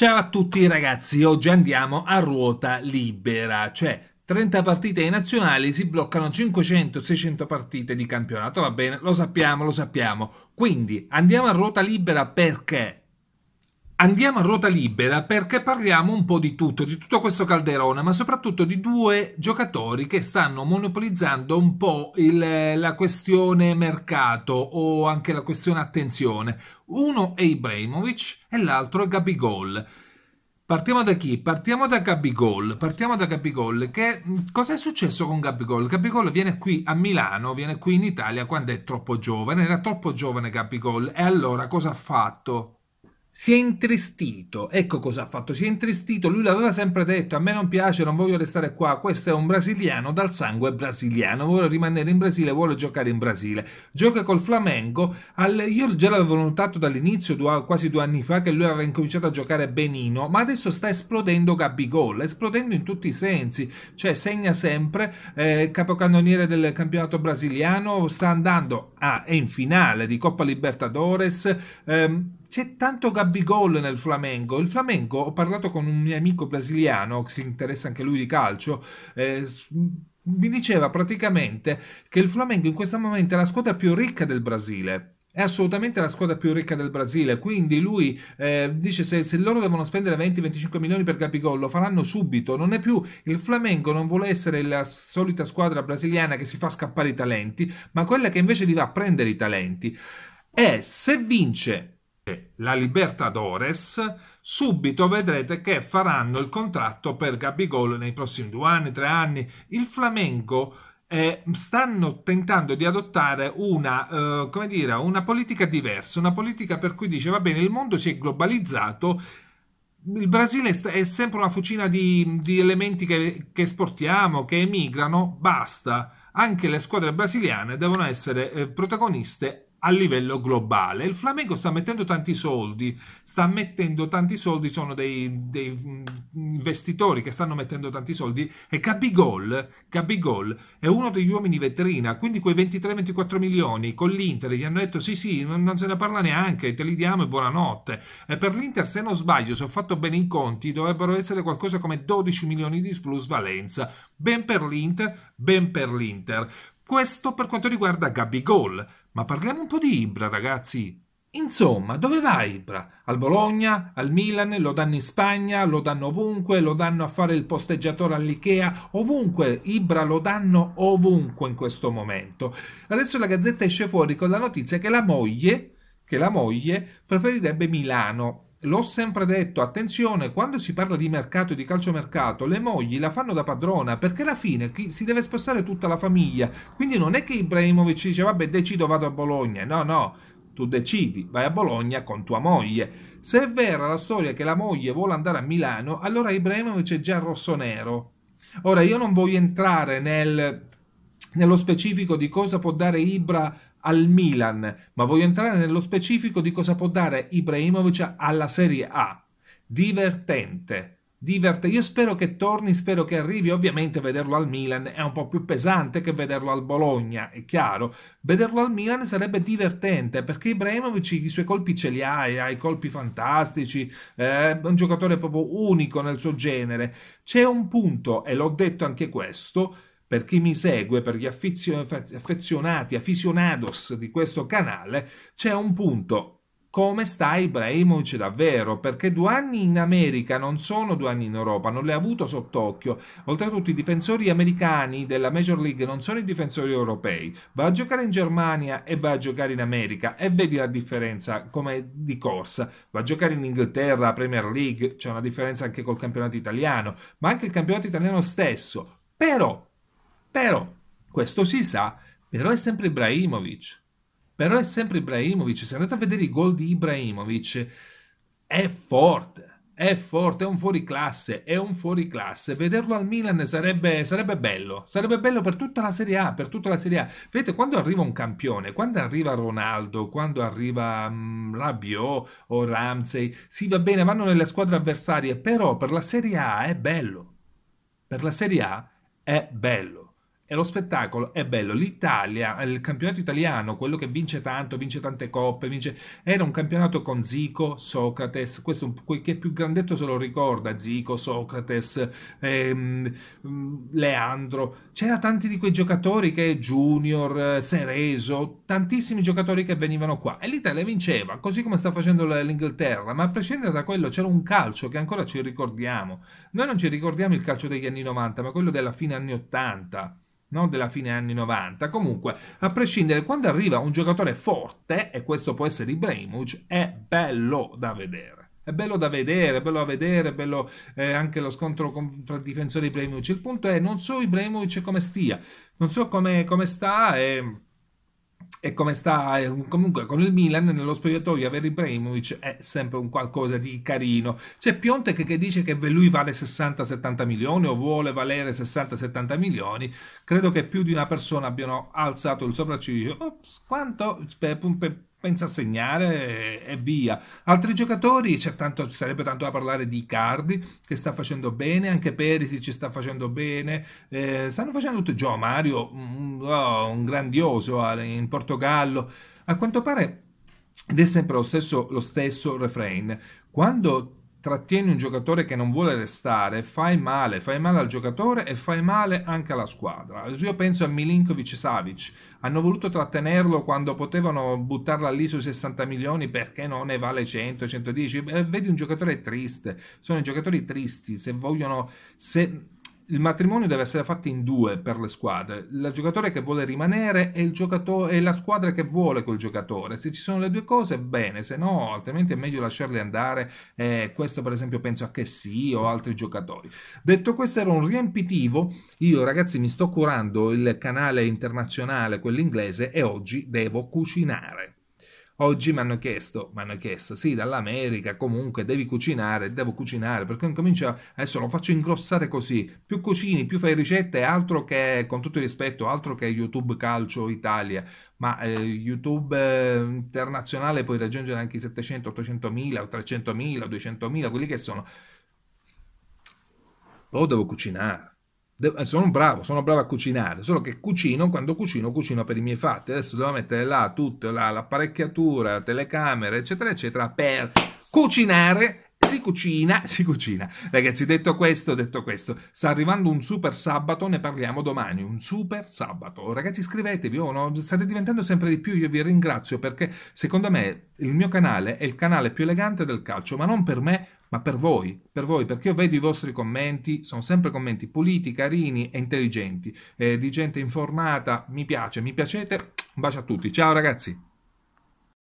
Ciao a tutti ragazzi, oggi andiamo a ruota libera, cioè 30 partite ai nazionali si bloccano 500-600 partite di campionato, va bene, lo sappiamo, lo sappiamo. Quindi andiamo a ruota libera perché? Andiamo a ruota libera perché parliamo un po' di tutto, di tutto questo calderone, ma soprattutto di due giocatori che stanno monopolizzando un po' il, la questione mercato o anche la questione attenzione. Uno è Ibrahimovic e l'altro è Gabigol. Partiamo da chi? Partiamo da Gabigol. Partiamo da Gabigol. Che cosa è successo con Gabigol? Gabigol viene qui a Milano, viene qui in Italia quando è troppo giovane. Era troppo giovane Gabigol. E allora cosa ha fatto? si è intristito. Ecco cosa ha fatto, si è intristito, lui l'aveva sempre detto, a me non piace, non voglio restare qua, questo è un brasiliano dal sangue brasiliano, vuole rimanere in Brasile, vuole giocare in Brasile. Gioca col Flamengo, al... io già l'avevo notato dall'inizio, due, quasi due anni fa, che lui aveva incominciato a giocare benino, ma adesso sta esplodendo Gabigol, esplodendo in tutti i sensi, cioè segna sempre, eh, capocannoniere del campionato brasiliano, sta andando a, ah, è in finale di Coppa Libertadores, ehm, c'è tanto Gabigol nel Flamengo. Il Flamengo, ho parlato con un mio amico brasiliano che si interessa anche lui di calcio. Eh, mi diceva praticamente che il Flamengo in questo momento è la squadra più ricca del Brasile è assolutamente la squadra più ricca del Brasile. Quindi lui eh, dice: se, se, loro devono spendere 20-25 milioni per Gabigol, lo faranno subito. Non è più il Flamengo, non vuole essere la solita squadra brasiliana che si fa scappare i talenti, ma quella che invece li va a prendere i talenti. E se vince la Libertadores, subito vedrete che faranno il contratto per Gabigol nei prossimi due anni, tre anni. Il Flamengo eh, stanno tentando di adottare una, eh, come dire, una politica diversa, una politica per cui dice va bene, il mondo si è globalizzato, il Brasile è sempre una fucina di, di elementi che, che, esportiamo, che emigrano, basta. Anche le squadre brasiliane devono essere eh, protagoniste a livello globale. Il Flamengo sta mettendo tanti soldi, sta mettendo tanti soldi, sono dei, dei mm, investitori che stanno mettendo tanti soldi e Gabigol, Gabigol è uno degli uomini vetrina, quindi quei 23-24 milioni con l'Inter gli hanno detto sì sì, non, non, se ne parla neanche, te li diamo e buonanotte. E per l'Inter, se non sbaglio, se ho fatto bene i conti, dovrebbero essere qualcosa come 12 milioni di plusvalenza. Ben per l'Inter, ben per l'Inter. Questo per quanto riguarda Gabigol. Ma parliamo un po' di Ibra, ragazzi. Insomma, dove va Ibra? Al Bologna, al Milan, lo danno in Spagna, lo danno ovunque, lo danno a fare il posteggiatore all'Ikea, ovunque, Ibra lo danno ovunque in questo momento. Adesso la Gazzetta esce fuori con la notizia che la moglie, che la moglie preferirebbe Milano L'ho sempre detto, attenzione, quando si parla di mercato e di calciomercato, le mogli la fanno da padrona perché alla fine si deve spostare tutta la famiglia. Quindi non è che Ibrahimovic dice vabbè decido vado a Bologna, no no, tu decidi, vai a Bologna con tua moglie. Se è vera la storia che la moglie vuole andare a Milano, allora Ibrahimovic è già rosso-nero. Ora io non voglio entrare nel, nello specifico di cosa può dare Ibrahimovic al Milan, ma voglio entrare nello specifico di cosa può dare Ibrahimovic alla Serie A. Divertente. Diverte. Io spero che torni, spero che arrivi. Ovviamente vederlo al Milan è un po' più pesante che vederlo al Bologna, è chiaro. Vederlo al Milan sarebbe divertente perché Ibrahimovic i suoi colpi ce li ha, ha i colpi fantastici, è eh, un giocatore proprio unico nel suo genere. C'è un punto, e l'ho detto anche questo, per chi mi segue, per gli affezionati, aficionados di questo canale, c'è un punto come sta Ibrahimovic davvero, perché due anni in America non sono due anni in Europa, non le ha avuto sott'occhio. Oltretutto i difensori americani della Major League non sono i difensori europei. Va a giocare in Germania e va a giocare in America e vedi la differenza come di corsa. Va a giocare in Inghilterra, Premier League, c'è una differenza anche col campionato italiano, ma anche il campionato italiano stesso. Però però, questo si sa, però è sempre Ibrahimovic. Però è sempre Ibrahimovic. Se andate a vedere i gol di Ibrahimovic, è forte, è forte, è un fuoriclasse, è un fuoriclasse. Vederlo al Milan sarebbe, sarebbe bello, sarebbe bello per tutta la Serie A, per tutta la Serie A. Vedete, quando arriva un campione, quando arriva Ronaldo, quando arriva mh, mm, Rabiot o Ramsey, sì va bene, vanno nelle squadre avversarie, però per la Serie A è bello. Per la Serie A è bello e lo spettacolo è bello. L'Italia, il campionato italiano, quello che vince tanto, vince tante coppe, vince... era un campionato con Zico, Socrates, questo un... che più grandetto se lo ricorda, Zico, Socrates, ehm, Leandro. C'era tanti di quei giocatori che Junior, Sereso, tantissimi giocatori che venivano qua e l'Italia vinceva, così come sta facendo l'Inghilterra, ma a prescindere da quello c'era un calcio che ancora ci ricordiamo. Noi non ci ricordiamo il calcio degli anni 90, ma quello della fine anni 80 no? della fine anni 90. Comunque, a prescindere, quando arriva un giocatore forte, e questo può essere Ibrahimovic, è bello da vedere è bello da vedere, bello da vedere, bello eh, anche lo scontro con, tra difensori Ibrahimovic. Il punto è, non so Ibrahimovic come stia, non so come, come sta e e come sta eh, comunque con il Milan nello spogliatoio avere Ibrahimovic è sempre un qualcosa di carino c'è Piontek che dice che lui vale 60-70 milioni o vuole valere 60-70 milioni credo che più di una persona abbiano alzato il sopracciglio ops quanto per, per, pensa a segnare e via. Altri giocatori, c'è tanto, ci sarebbe tanto da parlare di Cardi che sta facendo bene, anche Perisic ci sta facendo bene, eh, stanno facendo tutto. Gio Mario, oh, un grandioso in Portogallo, a quanto pare ed è sempre lo stesso, lo stesso refrain. Quando trattieni un giocatore che non vuole restare, fai male, fai male al giocatore e fai male anche alla squadra. Io penso a Milinkovic e Savic, hanno voluto trattenerlo quando potevano buttarla lì sui 60 milioni perché non ne vale 100, 110. Eh, vedi un giocatore triste, sono i giocatori tristi, se vogliono se il matrimonio deve essere fatto in due per le squadre, il giocatore che vuole rimanere e, giocato- e, la squadra che vuole quel giocatore. Se ci sono le due cose, bene, se no, altrimenti è meglio lasciarli andare. Eh, questo, per esempio, penso a che sì o altri giocatori. Detto questo, era un riempitivo. Io, ragazzi, mi sto curando il canale internazionale, quello inglese, e oggi devo cucinare. Oggi mi hanno chiesto, mi hanno chiesto, sì, dall'America comunque devi cucinare, devo cucinare, perché incomincia, adesso lo faccio ingrossare così, più cucini, più fai ricette, altro che, con tutto il rispetto, altro che YouTube Calcio Italia, ma eh, YouTube eh, internazionale puoi raggiungere anche i 700, 800 mila, 300 mila, 200 mila, quelli che sono. Poi devo cucinare eh, sono bravo, sono bravo a cucinare, solo che cucino, quando cucino, cucino per i miei fatti. Adesso devo mettere là tutta l'apparecchiatura, la telecamera, eccetera, eccetera, per cucinare si cucina, si cucina. Ragazzi, detto questo, detto questo, sta arrivando un super sabato, ne parliamo domani, un super sabato. Ragazzi, iscrivetevi, oh, no? state diventando sempre di più, io vi ringrazio perché secondo me il mio canale è il canale più elegante del calcio, ma non per me, ma per voi, per voi, perché io vedo i vostri commenti, sono sempre commenti puliti, carini e intelligenti, eh, di gente informata, mi piace, mi piacete, un bacio a tutti, ciao ragazzi!